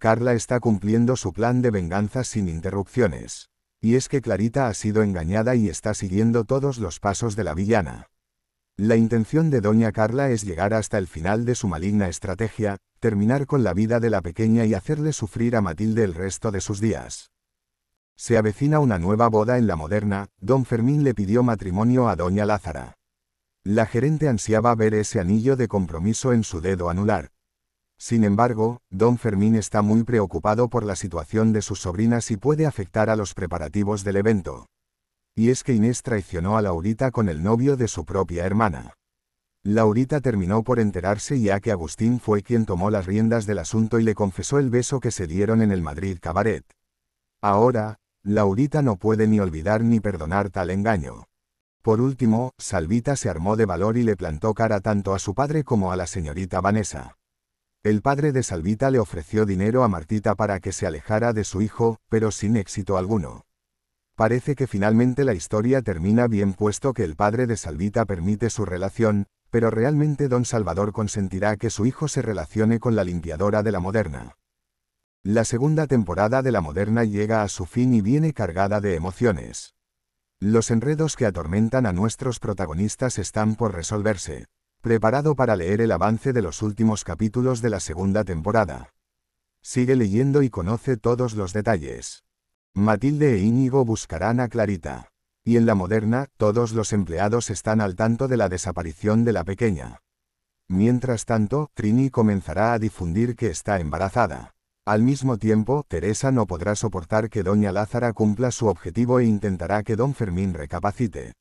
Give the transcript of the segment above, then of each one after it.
Carla está cumpliendo su plan de venganza sin interrupciones. Y es que Clarita ha sido engañada y está siguiendo todos los pasos de la villana. La intención de Doña Carla es llegar hasta el final de su maligna estrategia, terminar con la vida de la pequeña y hacerle sufrir a Matilde el resto de sus días. Se avecina una nueva boda en la moderna, don Fermín le pidió matrimonio a Doña Lázara. La gerente ansiaba ver ese anillo de compromiso en su dedo anular, sin embargo, Don Fermín está muy preocupado por la situación de sus sobrinas y puede afectar a los preparativos del evento. Y es que Inés traicionó a Laurita con el novio de su propia hermana. Laurita terminó por enterarse ya que Agustín fue quien tomó las riendas del asunto y le confesó el beso que se dieron en el Madrid Cabaret. Ahora, Laurita no puede ni olvidar ni perdonar tal engaño. Por último, Salvita se armó de valor y le plantó cara tanto a su padre como a la señorita Vanessa. El padre de Salvita le ofreció dinero a Martita para que se alejara de su hijo, pero sin éxito alguno. Parece que finalmente la historia termina bien puesto que el padre de Salvita permite su relación, pero realmente don Salvador consentirá que su hijo se relacione con la limpiadora de la moderna. La segunda temporada de la moderna llega a su fin y viene cargada de emociones. Los enredos que atormentan a nuestros protagonistas están por resolverse. Preparado para leer el avance de los últimos capítulos de la segunda temporada. Sigue leyendo y conoce todos los detalles. Matilde e Íñigo buscarán a Clarita. Y en la moderna, todos los empleados están al tanto de la desaparición de la pequeña. Mientras tanto, Trini comenzará a difundir que está embarazada. Al mismo tiempo, Teresa no podrá soportar que Doña Lázara cumpla su objetivo e intentará que Don Fermín recapacite.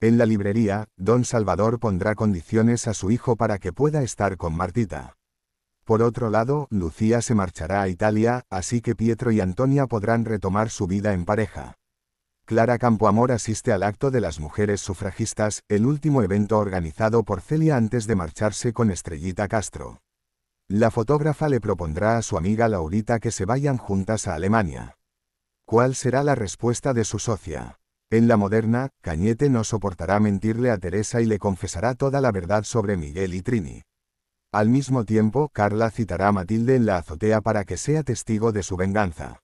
En la librería, don Salvador pondrá condiciones a su hijo para que pueda estar con Martita. Por otro lado, Lucía se marchará a Italia, así que Pietro y Antonia podrán retomar su vida en pareja. Clara Campoamor asiste al acto de las mujeres sufragistas, el último evento organizado por Celia antes de marcharse con Estrellita Castro. La fotógrafa le propondrá a su amiga Laurita que se vayan juntas a Alemania. ¿Cuál será la respuesta de su socia? En la moderna, Cañete no soportará mentirle a Teresa y le confesará toda la verdad sobre Miguel y Trini. Al mismo tiempo, Carla citará a Matilde en la azotea para que sea testigo de su venganza.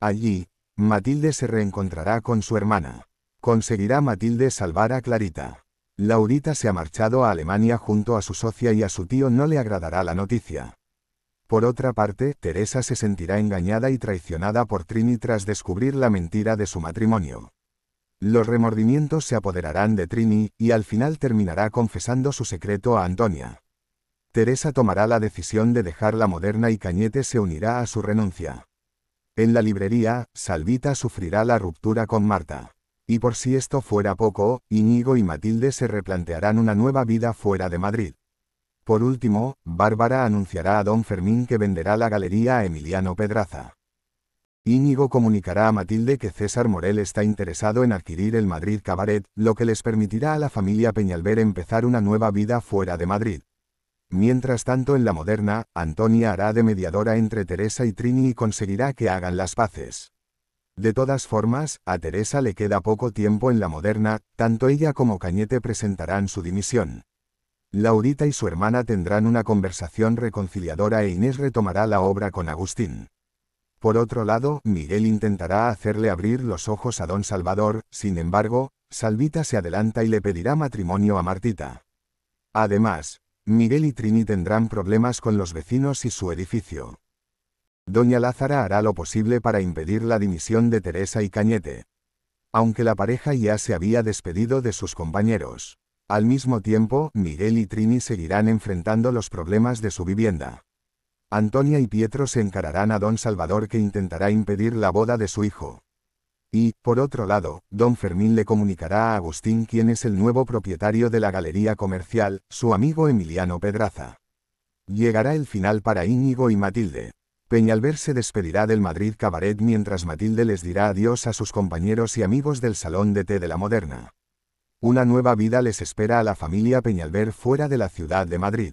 Allí, Matilde se reencontrará con su hermana. Conseguirá Matilde salvar a Clarita. Laurita se ha marchado a Alemania junto a su socia y a su tío no le agradará la noticia. Por otra parte, Teresa se sentirá engañada y traicionada por Trini tras descubrir la mentira de su matrimonio. Los remordimientos se apoderarán de Trini y al final terminará confesando su secreto a Antonia. Teresa tomará la decisión de dejar la moderna y Cañete se unirá a su renuncia. En la librería, Salvita sufrirá la ruptura con Marta. Y por si esto fuera poco, Iñigo y Matilde se replantearán una nueva vida fuera de Madrid. Por último, Bárbara anunciará a don Fermín que venderá la galería a Emiliano Pedraza. Íñigo comunicará a Matilde que César Morel está interesado en adquirir el Madrid Cabaret, lo que les permitirá a la familia Peñalver empezar una nueva vida fuera de Madrid. Mientras tanto en la moderna, Antonia hará de mediadora entre Teresa y Trini y conseguirá que hagan las paces. De todas formas, a Teresa le queda poco tiempo en la moderna, tanto ella como Cañete presentarán su dimisión. Laurita y su hermana tendrán una conversación reconciliadora e Inés retomará la obra con Agustín. Por otro lado, Miguel intentará hacerle abrir los ojos a don Salvador, sin embargo, Salvita se adelanta y le pedirá matrimonio a Martita. Además, Miguel y Trini tendrán problemas con los vecinos y su edificio. Doña Lázara hará lo posible para impedir la dimisión de Teresa y Cañete. Aunque la pareja ya se había despedido de sus compañeros. Al mismo tiempo, Miguel y Trini seguirán enfrentando los problemas de su vivienda. Antonia y Pietro se encararán a don Salvador que intentará impedir la boda de su hijo. Y, por otro lado, don Fermín le comunicará a Agustín quién es el nuevo propietario de la galería comercial, su amigo Emiliano Pedraza. Llegará el final para Íñigo y Matilde. Peñalver se despedirá del Madrid Cabaret mientras Matilde les dirá adiós a sus compañeros y amigos del Salón de Té de la Moderna. Una nueva vida les espera a la familia Peñalver fuera de la ciudad de Madrid.